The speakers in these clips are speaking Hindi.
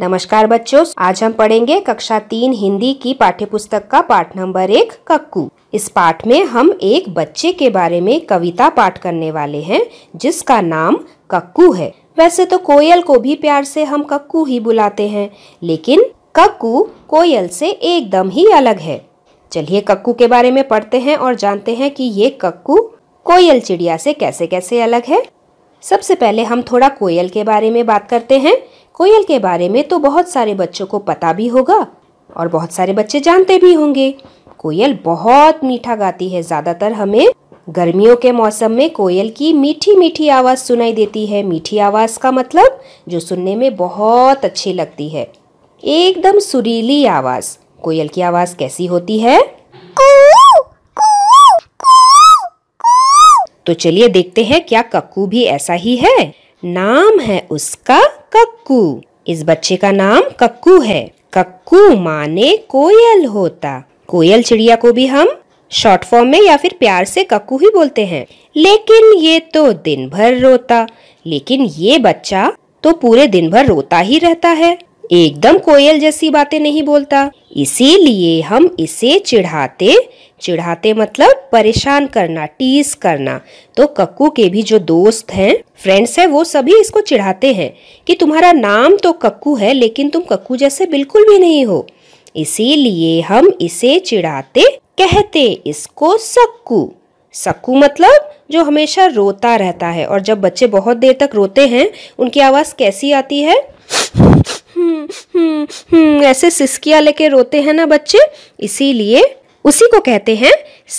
नमस्कार बच्चों आज हम पढ़ेंगे कक्षा तीन हिंदी की पाठ्य पुस्तक का पाठ नंबर एक कक्कू इस पाठ में हम एक बच्चे के बारे में कविता पाठ करने वाले हैं जिसका नाम कक्कू है वैसे तो कोयल को भी प्यार से हम कक्कू ही बुलाते हैं लेकिन कक्कू कोयल से एकदम ही अलग है चलिए कक्कू के बारे में पढ़ते हैं और जानते हैं कि ये कक्कू कोयल चिड़िया से कैसे कैसे अलग है सबसे पहले हम थोड़ा कोयल के बारे में बात करते हैं कोयल के बारे में तो बहुत सारे बच्चों को पता भी होगा और बहुत सारे बच्चे जानते भी होंगे कोयल बहुत मीठा गाती है ज़्यादातर हमें गर्मियों के मौसम में कोयल की मीठी मीठी आवाज़ सुनाई देती है मीठी आवाज़ का मतलब जो सुनने में बहुत अच्छी लगती है एकदम सुरीली आवाज़ कोयल की आवाज़ कैसी होती है तो चलिए देखते हैं क्या कक्कू भी ऐसा ही है नाम है उसका कक्कू इस बच्चे का नाम कक्कू है कक्कू माने कोयल होता कोयल चिड़िया को भी हम शॉर्ट फॉर्म में या फिर प्यार से कक्कू ही बोलते हैं लेकिन ये तो दिन भर रोता लेकिन ये बच्चा तो पूरे दिन भर रोता ही रहता है एकदम कोयल जैसी बातें नहीं बोलता इसीलिए हम इसे चिढ़ाते चिढ़ाते मतलब परेशान करना टीस करना तो कक्कू के भी जो दोस्त हैं फ्रेंड्स हैं वो सभी इसको चिढ़ाते हैं कि तुम्हारा नाम तो कक्कू है लेकिन तुम कक्कू जैसे बिल्कुल भी नहीं हो इसीलिए हम इसे चिढ़ाते कहते इसको सक्कू सक्कू मतलब जो हमेशा रोता रहता है और जब बच्चे बहुत देर तक रोते हैं उनकी आवाज़ कैसी आती है हम्म हम्म हम्म ऐसे सिस्किया लेके रोते हैं ना बच्चे इसीलिए उसी को कहते हैं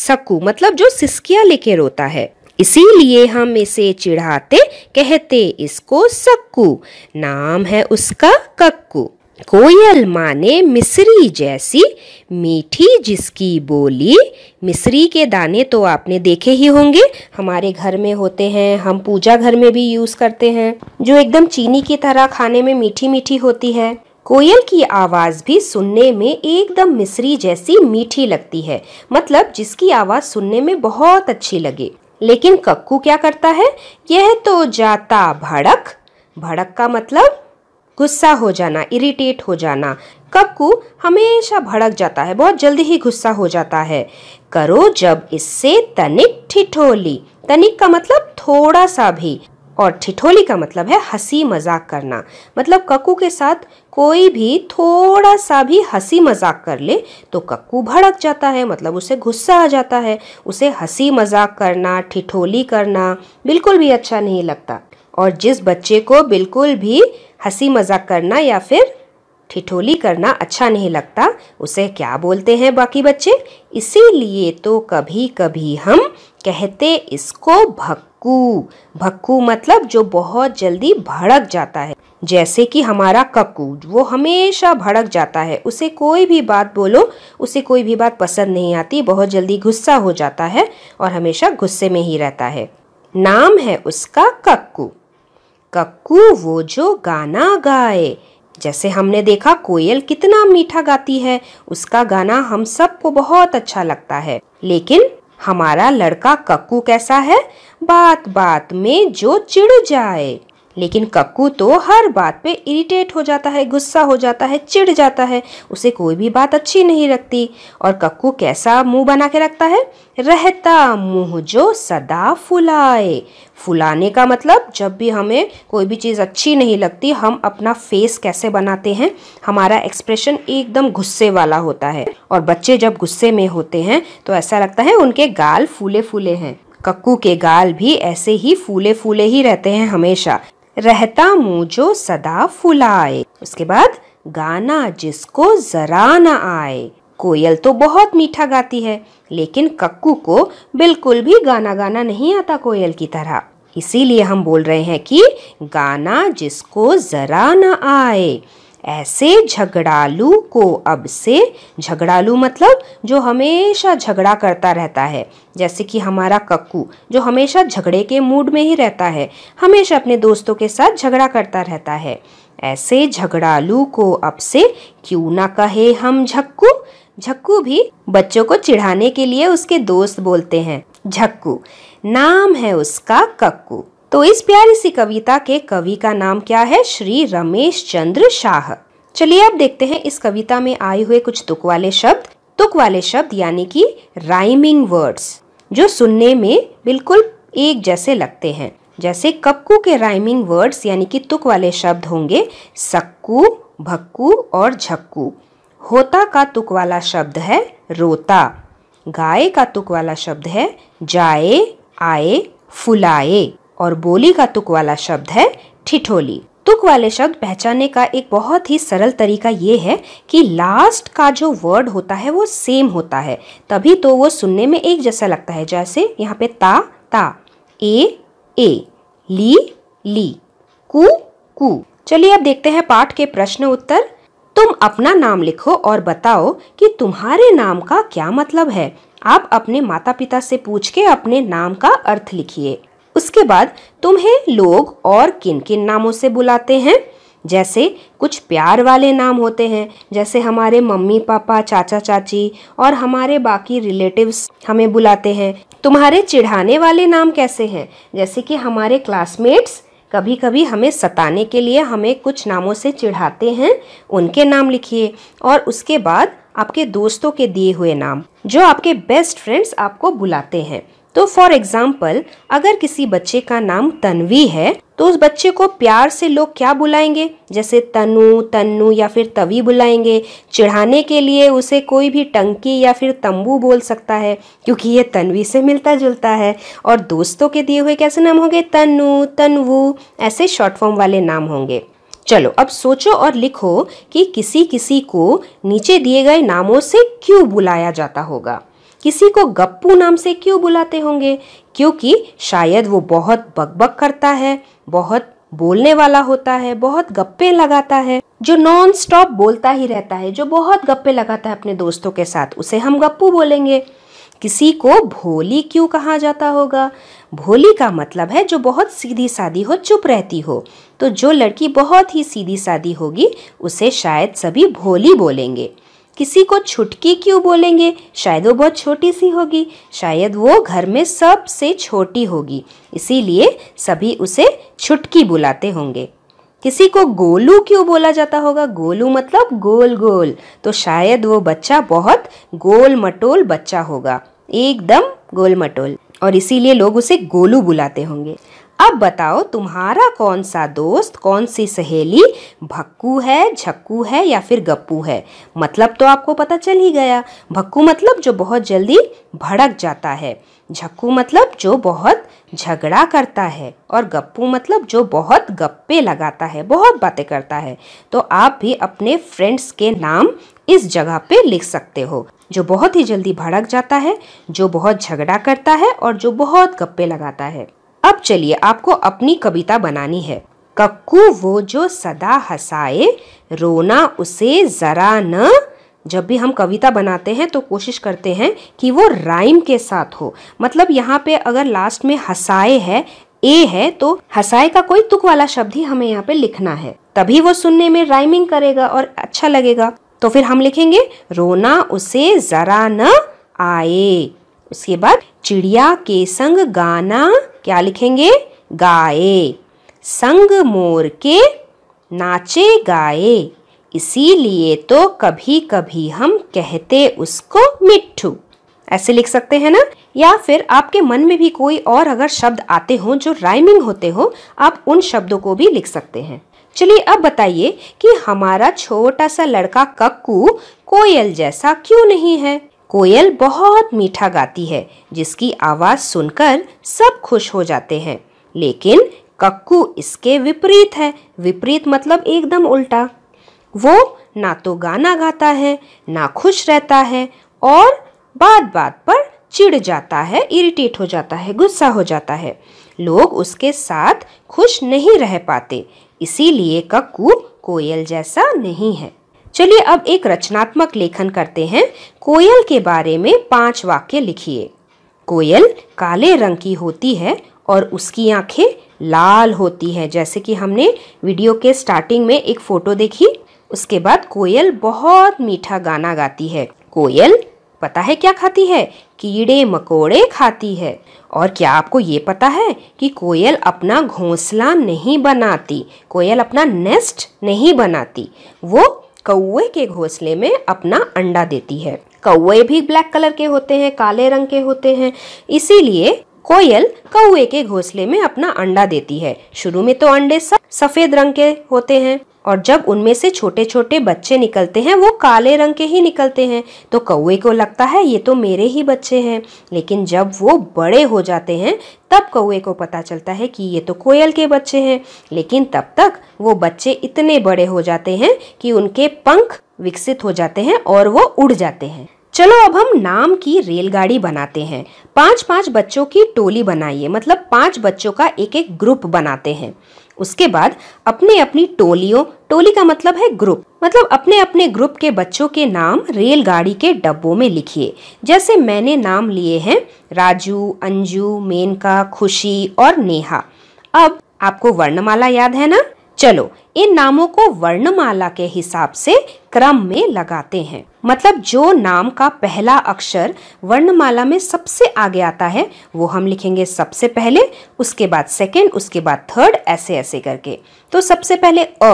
सकू मतलब जो सिस्किया लेके रोता है इसीलिए हम इसे चिढ़ाते कहते इसको सक्कू नाम है उसका कक्कू कोयल माने मिसरी जैसी मीठी जिसकी बोली मिसरी के दाने तो आपने देखे ही होंगे हमारे घर में होते हैं हम पूजा घर में भी यूज़ करते हैं जो एकदम चीनी की तरह खाने में मीठी मीठी होती है कोयल की आवाज़ भी सुनने में एकदम मिसरी जैसी मीठी लगती है मतलब जिसकी आवाज़ सुनने में बहुत अच्छी लगे लेकिन कक्कू क्या करता है यह तो जाता भड़क भड़क का मतलब गुस्सा हो जाना इरिटेट हो जाना कक्कू हमेशा भड़क जाता है बहुत जल्दी ही गुस्सा हो जाता है करो जब इससे तनिक ठिठोली तनिक का मतलब थोड़ा सा भी और ठिठोली का मतलब है हंसी मजाक करना मतलब कक्कू के साथ कोई भी थोड़ा सा भी हंसी मजाक कर ले तो कक्कू भड़क जाता है मतलब उसे गुस्सा आ जाता है उसे हंसी मजाक करना ठिठोली करना बिल्कुल भी अच्छा नहीं लगता और जिस बच्चे को बिल्कुल भी हंसी मजाक करना या फिर ठिठोली करना अच्छा नहीं लगता उसे क्या बोलते हैं बाकी बच्चे इसीलिए तो कभी कभी हम कहते इसको भक् भक्कू भक्कू मतलब जो बहुत जल्दी भड़क जाता है जैसे कि हमारा कक्कू वो हमेशा भड़क जाता है उसे कोई भी बात बोलो उसे कोई भी बात पसंद नहीं आती बहुत जल्दी गुस्सा हो जाता है और हमेशा गुस्से में ही रहता है नाम है उसका कक्कू कक्कू वो जो गाना गाए जैसे हमने देखा कोयल कितना मीठा गाती है उसका गाना हम सबको बहुत अच्छा लगता है लेकिन हमारा लड़का कक्कू कैसा है बात बात में जो चिड़ जाए लेकिन कक्कू तो हर बात पे इरिटेट हो जाता है गुस्सा हो जाता है चिढ़ जाता है उसे कोई भी बात अच्छी नहीं रखती और कक्कू कैसा मुंह बना के रखता है रहता मुंह जो सदा फुलाए फुलाने का मतलब जब भी हमें कोई भी चीज़ अच्छी नहीं लगती हम अपना फेस कैसे बनाते हैं हमारा एक्सप्रेशन एकदम गुस्से वाला होता है और बच्चे जब गुस्से में होते हैं तो ऐसा लगता है उनके गाल फूले फूले हैं कक्कू के गाल भी ऐसे ही फूले फूले ही रहते हैं हमेशा रहता मुँह जो सदा फुलाए उसके बाद गाना जिसको जरा ना आए कोयल तो बहुत मीठा गाती है लेकिन कक्कू को बिल्कुल भी गाना गाना नहीं आता कोयल की तरह इसीलिए हम बोल रहे हैं कि गाना जिसको ज़रा ना आए ऐसे झगड़ालू को अब से झगड़ालू मतलब जो हमेशा झगड़ा करता रहता है जैसे कि हमारा कक्कू जो हमेशा झगड़े के मूड में ही रहता है हमेशा अपने दोस्तों के साथ झगड़ा करता रहता है ऐसे झगड़ालू को अब से क्यों ना कहे हम झक्कू झक्कू भी बच्चों को चिढ़ाने के लिए उसके दोस्त बोलते हैं झक्कू नाम है उसका कक्कू तो इस प्यारी सी कविता के कवि का नाम क्या है श्री रमेश चंद्र शाह चलिए अब देखते हैं इस कविता में आए हुए कुछ तुक वाले शब्द तुक वाले शब्द यानी कि राइमिंग वर्ड्स जो सुनने में बिल्कुल एक जैसे लगते हैं जैसे कक्कू के राइमिंग वर्ड्स यानी कि तुक वाले शब्द होंगे सक्कू भक्कू और झक्कू होता का तुक वाला शब्द है रोता गाय का तुक वाला शब्द है जाए आए फुलाए और बोली का तुक वाला शब्द है ठिठोली तुक वाले शब्द पहचानने का एक बहुत ही सरल तरीका ये है कि लास्ट का जो वर्ड होता है वो सेम होता है तभी तो वो सुनने में एक जैसा लगता है जैसे यहाँ पे ता ता ए ए ली ली कु कु चलिए अब देखते हैं पाठ के प्रश्न उत्तर तुम अपना नाम लिखो और बताओ कि तुम्हारे नाम का क्या मतलब है आप अपने माता पिता से पूछ के अपने नाम का अर्थ लिखिए उसके बाद तुम्हें लोग और किन किन नामों से बुलाते हैं जैसे कुछ प्यार वाले नाम होते हैं जैसे हमारे मम्मी पापा चाचा चाची और हमारे बाकी रिलेटिव्स हमें बुलाते हैं तुम्हारे चिढ़ाने वाले नाम कैसे हैं जैसे कि हमारे क्लासमेट्स कभी कभी हमें सताने के लिए हमें कुछ नामों से चिढ़ाते हैं उनके नाम लिखिए और उसके बाद आपके दोस्तों के दिए हुए नाम जो आपके बेस्ट फ्रेंड्स आपको बुलाते हैं तो फॉर एग्ज़ाम्पल अगर किसी बच्चे का नाम तन्वी है तो उस बच्चे को प्यार से लोग क्या बुलाएंगे जैसे तनु तन्नु या फिर तवी बुलाएंगे चिढ़ाने के लिए उसे कोई भी टंकी या फिर तंबू बोल सकता है क्योंकि ये तन्वी से मिलता जुलता है और दोस्तों के दिए हुए कैसे नाम होंगे तनु तनवु ऐसे शॉर्ट फॉर्म वाले नाम होंगे चलो अब सोचो और लिखो कि किसी किसी को नीचे दिए गए नामों से क्यों बुलाया जाता होगा किसी को गप्पू नाम से क्यों बुलाते होंगे क्योंकि शायद वो बहुत बकबक करता है बहुत बोलने वाला होता है बहुत गप्पे लगाता है जो नॉन स्टॉप बोलता ही रहता है जो बहुत गप्पे लगाता है अपने दोस्तों के साथ उसे हम गप्पू बोलेंगे किसी को भोली क्यों कहा जाता होगा भोली का मतलब है जो बहुत सीधी सादी हो चुप रहती हो तो जो लड़की बहुत ही सीधी सादी होगी उसे शायद सभी भोली बोलेंगे किसी को छुटकी क्यों बोलेंगे शायद वो बहुत छोटी सी होगी शायद वो घर में सबसे छोटी होगी इसीलिए सभी उसे छुटकी बुलाते होंगे किसी को गोलू क्यों बोला जाता होगा गोलू मतलब गोल गोल तो शायद वो बच्चा बहुत गोल मटोल बच्चा होगा एकदम गोल मटोल और इसीलिए लोग उसे गोलू बुलाते होंगे अब बताओ तुम्हारा कौन सा दोस्त कौन सी सहेली भक्कू है झक्कू है या फिर गप्पू है मतलब तो आपको पता चल ही गया भक्कू मतलब जो बहुत जल्दी भड़क जाता है झक्कू मतलब जो बहुत झगड़ा करता है और गप्पू मतलब जो बहुत गप्पे लगाता है बहुत बातें करता है तो आप भी अपने फ्रेंड्स के नाम इस जगह पे लिख सकते हो जो बहुत ही जल्दी भड़क जाता है जो बहुत झगड़ा करता है और जो बहुत गप्पे लगाता है अब चलिए आपको अपनी कविता बनानी है कक्कू वो जो सदा हंसाए रोना उसे जरा न जब भी हम कविता बनाते हैं तो कोशिश करते हैं कि वो राइम के साथ हो मतलब यहाँ पे अगर लास्ट में हंसाए है ए है तो हंसाए का कोई तुक वाला शब्द ही हमें यहाँ पे लिखना है तभी वो सुनने में राइमिंग करेगा और अच्छा लगेगा तो फिर हम लिखेंगे रोना उसे जरा न आए उसके बाद चिड़िया के संग गाना क्या लिखेंगे गाए संग मोर के नाचे गाए इसीलिए तो कभी कभी हम कहते उसको मिट्ठू ऐसे लिख सकते हैं ना या फिर आपके मन में भी कोई और अगर शब्द आते हो जो राइमिंग होते हो आप उन शब्दों को भी लिख सकते हैं चलिए अब बताइए कि हमारा छोटा सा लड़का कक्कू कोयल जैसा क्यों नहीं है कोयल बहुत मीठा गाती है जिसकी आवाज़ सुनकर सब खुश हो जाते हैं लेकिन कक्कू इसके विपरीत है विपरीत मतलब एकदम उल्टा वो ना तो गाना गाता है ना खुश रहता है और बात बात पर चिढ़ जाता है इरिटेट हो जाता है गुस्सा हो जाता है लोग उसके साथ खुश नहीं रह पाते इसीलिए कक्कू कोयल जैसा नहीं है चलिए अब एक रचनात्मक लेखन करते हैं कोयल के बारे में पांच वाक्य लिखिए कोयल काले रंग की होती है और उसकी आंखें लाल होती है जैसे कि हमने वीडियो के स्टार्टिंग में एक फ़ोटो देखी उसके बाद कोयल बहुत मीठा गाना गाती है कोयल पता है क्या खाती है कीड़े मकोड़े खाती है और क्या आपको ये पता है कि कोयल अपना घोंसला नहीं बनाती कोयल अपना नेस्ट नहीं बनाती वो कौए के घोंसले में अपना अंडा देती है कौए भी ब्लैक कलर के होते हैं काले रंग के होते हैं इसीलिए कोयल कौए के घोंसले में अपना अंडा देती है शुरू में तो अंडे सब सफेद रंग के होते हैं और जब उनमें से छोटे छोटे बच्चे निकलते हैं वो काले रंग के ही निकलते हैं तो कौए को लगता है ये तो मेरे ही बच्चे हैं लेकिन जब वो बड़े हो जाते हैं तब कौए को पता चलता है कि ये तो कोयल के बच्चे हैं लेकिन तब तक वो बच्चे इतने बड़े हो जाते हैं कि उनके पंख विकसित हो जाते हैं और वो उड़ जाते हैं चलो अब हम नाम की रेलगाड़ी बनाते हैं पांच पांच बच्चों की टोली बनाइए मतलब पांच बच्चों का एक एक ग्रुप बनाते हैं उसके बाद अपने अपनी टोलियों टोली का मतलब है ग्रुप मतलब अपने अपने ग्रुप के बच्चों के नाम रेलगाड़ी के डब्बों में लिखिए जैसे मैंने नाम लिए हैं राजू अंजू मेनका खुशी और नेहा अब आपको वर्णमाला याद है ना चलो इन नामों को वर्णमाला के हिसाब से क्रम में लगाते हैं मतलब जो नाम का पहला अक्षर वर्णमाला में सबसे आगे आता है वो हम लिखेंगे सबसे पहले उसके बाद सेकंड उसके बाद थर्ड ऐसे ऐसे करके तो सबसे पहले अ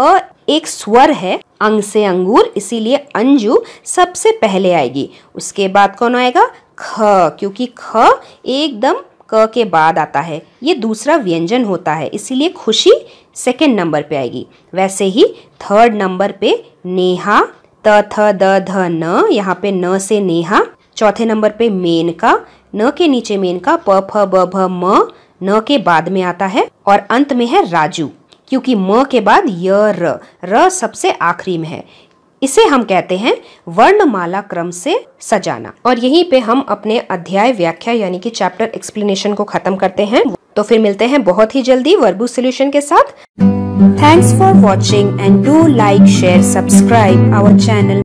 अ एक स्वर है अंग से अंगूर इसीलिए अंजू सबसे पहले आएगी उसके बाद कौन आएगा ख क्योंकि ख एकदम के बाद आता है ये दूसरा व्यंजन होता है इसीलिए खुशी सेकेंड नंबर पे आएगी वैसे ही थर्ड नंबर पे नेहा त थ द ध न यहाँ पे न से नेहा चौथे नंबर पे मेन का न के नीचे मेन का प फ ब भ म न के बाद में आता है और अंत में है राजू क्योंकि म के बाद य र र सबसे आखिरी में है इसे हम कहते हैं वर्णमाला क्रम से सजाना और यहीं पे हम अपने अध्याय व्याख्या यानी कि चैप्टर एक्सप्लेनेशन को खत्म करते हैं तो फिर मिलते हैं बहुत ही जल्दी वर्बू सोल्यूशन के साथ thanks for watching and do like share subscribe our channel